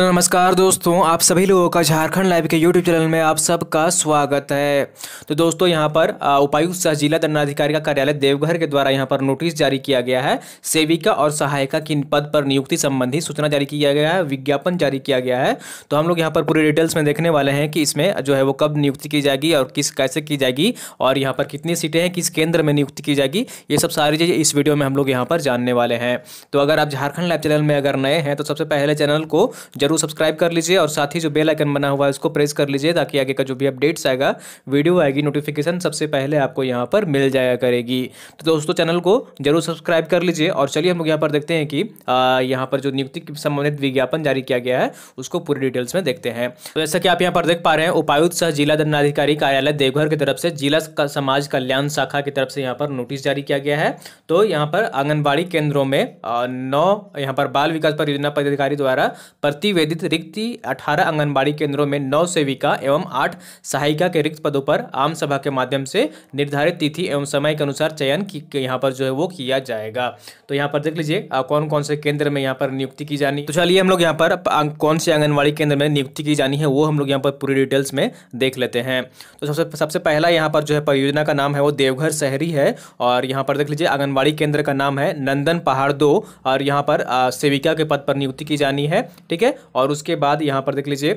नमस्कार दोस्तों आप सभी लोगों का झारखंड लाइव के यूट्यूब चैनल में आप सबका स्वागत है तो दोस्तों यहां पर उपायुक्त सह जिला दंडाधिकारी का कार्यालय देवघर के द्वारा यहां पर नोटिस जारी किया गया है सेविका और सहायिका के पद पर नियुक्ति संबंधी सूचना जारी किया गया है विज्ञापन जारी किया गया है तो हम लोग यहाँ पर पूरे डिटेल्स में देखने वाले हैं कि इसमें जो है वो कब नियुक्ति की जाएगी और किस कैसे की जाएगी और यहाँ पर कितनी सीटें हैं किस केंद्र में नियुक्ति की जाएगी ये सब सारी चीज़ें इस वीडियो में हम लोग यहाँ पर जानने वाले हैं तो अगर आप झारखंड लाइव चैनल में अगर नए हैं तो सबसे पहले चैनल को जरूर सब्सक्राइब कर लीजिए और साथ ही जो बेल आइकन बना हुआ है उसको प्रेस कर लीजिए ताकि आगे का जो भी अपडेट्स आएगा वीडियो आएगी नोटिफिकेशन सबसे पहले आपको यहाँ पर मिल जाया करेगी तो दोस्तों चैनल को जरूर सब्सक्राइब कर लीजिए और चलिए हम लोग यहाँ पर देखते हैं कि यहाँ पर जो नियुक्ति संबंधित विज्ञापन जारी किया गया है उसको पूरी डिटेल्स में देखते हैं तो जैसा कि आप यहाँ पर देख पा रहे हैं उपायुक्त सह जिला दंडाधिकारी कार्यालय देवघर की तरफ से जिला समाज कल्याण शाखा की तरफ से यहाँ पर नोटिस जारी किया गया है तो यहाँ पर आंगनबाड़ी केंद्रों में नौ यहाँ पर बाल विकास परियोजना पदाधिकारी द्वारा प्रति वेदित रिक्ति अठारह आंगनबाड़ी केंद्रों में नौ सेविका एवं आठ सहायिका के रिक्त पदों पर आम सभा के माध्यम से निर्धारित तिथि एवं समय के अनुसार चयन यहाँ पर जो है वो किया जाएगा तो यहाँ पर देख लीजिए कौन कौन से केंद्र में यहाँ पर नियुक्ति की जानी तो चलिए हम लोग यहाँ पर कौन से आंगनबाड़ी केंद्र में नियुक्ति की जानी है वो हम लोग यहाँ पर पूरी डिटेल्स में देख लेते हैं तो सबसे सबसे पहला यहाँ पर जो है परियोजना का नाम है वो देवघर शहरी है और यहाँ पर देख लीजिए आंगनबाड़ी केंद्र का नाम है नंदन पहाड़ दो और यहाँ पर सेविका के पद पर नियुक्ति की जानी है ठीक है और उसके बाद यहाँ पर देख लीजिए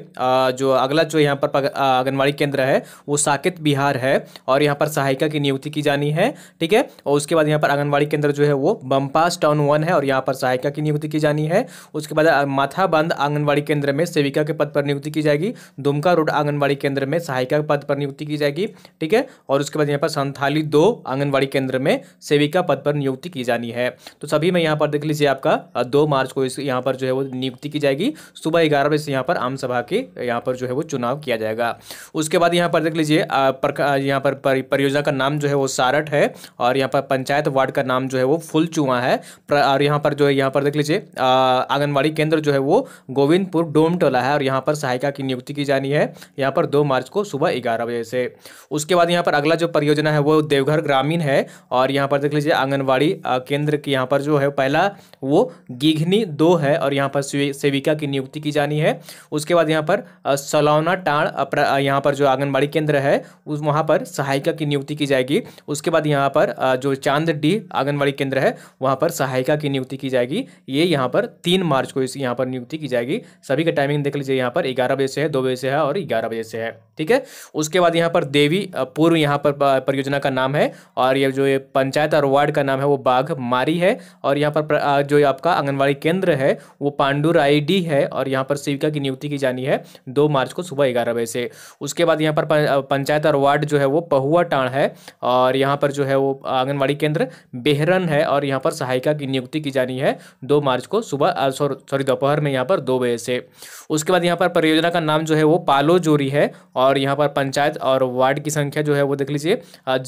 जो अगला जो यहाँ पर आंगनबाड़ी केंद्र है वो साकेत बिहार है और यहाँ पर सहायिका की नियुक्ति की जानी है ठीक है और उसके बाद यहाँ पर आंगनबाड़ी केंद्र जो है वो बम्पास टाउन वन है और यहाँ पर सहायिका की नियुक्ति की जानी है उसके बाद माथाबंद आंगनबाड़ी केंद्र में सेविका के पद पर नियुक्ति की जाएगी दुमका रोड आंगनबाड़ी केंद्र में सहायिका के पद पर नियुक्ति की जाएगी ठीक है और उसके बाद यहाँ पर संथाली दो आंगनबाड़ी केंद्र में सेविका पद पर नियुक्ति की जानी है तो सभी में यहाँ पर देख लीजिए आपका दो मार्च को इस यहाँ पर जो है वो नियुक्ति की जाएगी सुबह ग्यारह बजे से यहाँ पर आम सभा के यहाँ पर जो है वो चुनाव किया जाएगा उसके बाद यहाँ पर देख लीजिए यहाँ पर, परियोजना का नाम जो है वो सारठ है और यहाँ पर पंचायत वार्ड का नाम जो है वो फुलचुआ है और यहाँ पर जो है यहाँ पर देख लीजिए आंगनबाड़ी केंद्र जो है वो गोविंदपुर डोमटोला है और यहाँ पर सहायिका की नियुक्ति की जानी है यहाँ पर दो मार्च को सुबह ग्यारह बजे से उसके बाद यहाँ पर अगला जो परियोजना है वो देवघर ग्रामीण है और यहाँ पर देख लीजिए आंगनबाड़ी केंद्र की यहाँ पर जो है पहला वो गिघनी दो है और यहाँ पर सेविका की नियुक्ति नियुक्ति की जानी है उसके बाद यहाँ पर सलौना टाण यहाँ पर जो आंगनबाड़ी केंद्र है उस वहाँ पर सहायिका की नियुक्ति की जाएगी उसके बाद यहाँ पर जो चांद डी आंगनबाड़ी केंद्र है वहाँ पर सहायिका की नियुक्ति की जाएगी ये यहाँ पर तीन मार्च को इस यहाँ पर नियुक्ति की जाएगी सभी का टाइमिंग देख लीजिए यहाँ पर ग्यारह बजे से है दो बजे से है और ग्यारह बजे से है ठीक है उसके बाद यहाँ पर देवी पूर्व यहाँ पर परियोजना का नाम है और ये जो ये पंचायत और वार्ड का नाम है वो बाघ मारी है और यहाँ पर जो आपका आंगनबाड़ी केंद्र है वो पांडुर आई है और यहाँ पर सेविका की नियुक्ति की जानी है दो मार्च को सुबह ग्यारह बजे से उसके बाद यहाँ पर पंचायत और वार्ड जो है वो पहुआ टाण है और यहाँ पर जो है वो आंगनबाड़ी केंद्र बेहरन है और यहाँ पर सहायिका की नियुक्ति की जानी है दो मार्च को सुबह सॉरी दोपहर में यहाँ पर दो बजे से उसके बाद यहाँ पर परियोजना का नाम जो है वो पालो जोरी है और यहाँ पर पंचायत और वार्ड की संख्या जो है वो देख लीजिए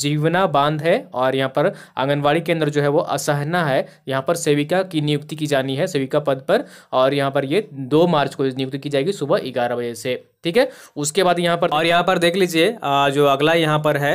जीवना बांध है और यहाँ पर आंगनबाड़ी केंद्र जो है वो असहना है यहाँ पर सेविका की नियुक्ति की जानी है सेविका पद पर और यहाँ पर ये दो मार्च को नियुक्ति की जाएगी सुबह ग्यारह बजे से ठीक है उसके बाद यहाँ पर और यहाँ पर देख लीजिए जो अगला यहाँ पर है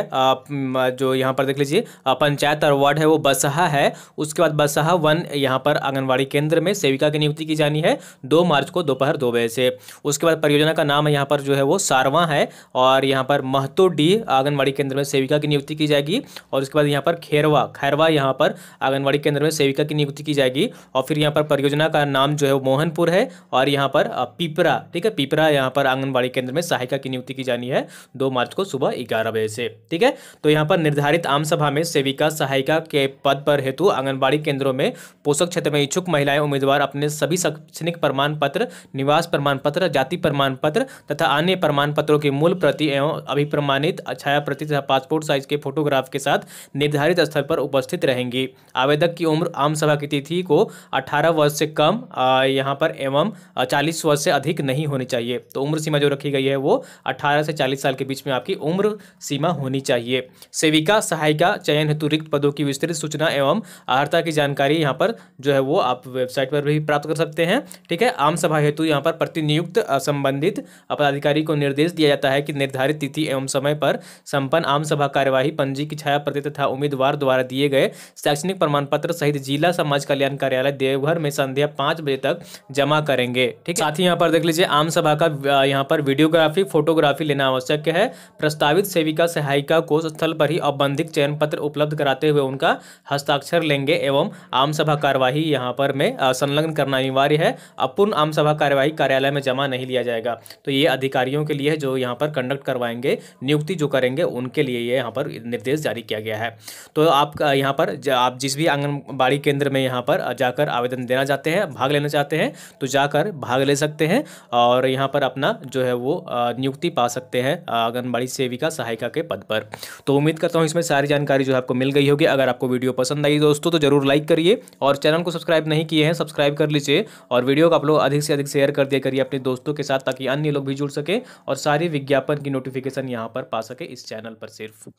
जो यहाँ पर देख लीजिए पंचायत और वार्ड है वो बसहा है उसके बाद बसहा वन यहाँ पर आंगनबाड़ी केंद्र में सेविका की नियुक्ति की जानी है दो मार्च को दोपहर दो बजे से उसके बाद परियोजना का नाम यहाँ पर जो है वो सारवा है और यहाँ पर महतो डी आंगनबाड़ी केंद्र में सेविका की नियुक्ति की जाएगी और उसके बाद यहाँ पर खेरवा खैरवा यहाँ पर आंगनबाड़ी केंद्र में सेविका की नियुक्ति की जाएगी और फिर यहाँ पर परियोजना का नाम जो है वो मोहनपुर है और यहाँ पर पीपरा ठीक है पीपरा यहाँ पर आंगनबाड़ी आंगनबाड़ी केंद्र में सहायिका की नियुक्ति की जानी है दो मार्च को सुबह ग्यारह बजे से ठीक है तो यहाँ पर निर्धारित आम सभा में सेविका सहायिका के पद पर हेतु आंगनबाड़ी केंद्रों में पोषक क्षेत्र में इच्छुक महिलाएं उम्मीदवार अपने सभी शैक्षणिक प्रमाण पत्र निवास प्रमाण पत्र जाति प्रमाण पत्र तथा अन्य प्रमाण पत्रों की मूल प्रति एवं अभिप्रमाणित छाया प्रति तथा पासपोर्ट साइज के फोटोग्राफ के साथ निर्धारित स्थल पर उपस्थित रहेंगी आवेदक की उम्र आम सभा की तिथि को 18 वर्ष से कम यहाँ पर एवं 40 वर्ष से अधिक नहीं होनी चाहिए तो उम्र सीमा जो जो रखी गई है वो अठारह से चालीस साल के बीच में आपकी उम्र सीमा होनी चाहिए सेविका सहायिका चयन हेतु रिक्त पदों की विस्तृत सूचना एवं अर्हता की जानकारी यहाँ पर जो है वो आप वेबसाइट पर भी प्राप्त कर सकते हैं ठीक है आम सभा हेतु यहाँ पर प्रतिनियुक्त संबंधित पदाधिकारी को निर्देश दिया जाता है कि निर्धारित तिथि एवं समय पर संपन्न आम सभा कार्यवाही पंजी की छाया प्रति तथा उम्मीदवार द्वारा दिए गए शैक्षणिक प्रमाण पत्र सहित जिला समाज कल्याण कार्यालय देवघर में संध्या पांच बजे तक जमा करेंगे ठीक है साथ ही यहाँ पर देख लीजिए आम सभा का यहाँ पर पर वीडियोग्राफी फोटोग्राफी लेना आवश्यक है प्रस्तावित सेविका सहायिका कोष स्थल पर ही औबंधिक चयन पत्र उपलब्ध कराते हुए उनका हस्ताक्षर लेंगे एवं आम सभा कार्यवाही यहाँ पर में संलग्न करना अनिवार्य है अपूर्ण आम सभा कार्यवाही कार्यालय में जमा नहीं लिया जाएगा तो ये अधिकारियों के लिए जो यहाँ पर कंडक्ट करवाएंगे नियुक्ति जो करेंगे उनके लिए ये यहाँ पर निर्देश जारी किया गया है तो आप यहाँ पर आप जिस भी आंगनबाड़ी केंद्र में यहाँ पर जाकर आवेदन देना चाहते हैं भाग लेना चाहते हैं तो जाकर भाग ले सकते हैं और यहाँ पर अपना जो है वो नियुक्ति पा सकते हैं आंगनबाड़ी सेविका सहायिका के पद पर तो उम्मीद करता हूँ इसमें सारी जानकारी जो है आपको मिल गई होगी अगर आपको वीडियो पसंद आई दोस्तों तो जरूर लाइक करिए और चैनल को सब्सक्राइब नहीं किए हैं सब्सक्राइब कर लीजिए और वीडियो को आप लोग अधिक से अधिक शेयर कर दिया करिए अपने दोस्तों के साथ ताकि अन्य लोग भी जुड़ सके और सारी विज्ञापन की नोटिफिकेशन यहाँ पर पा सके इस चैनल पर सिर्फ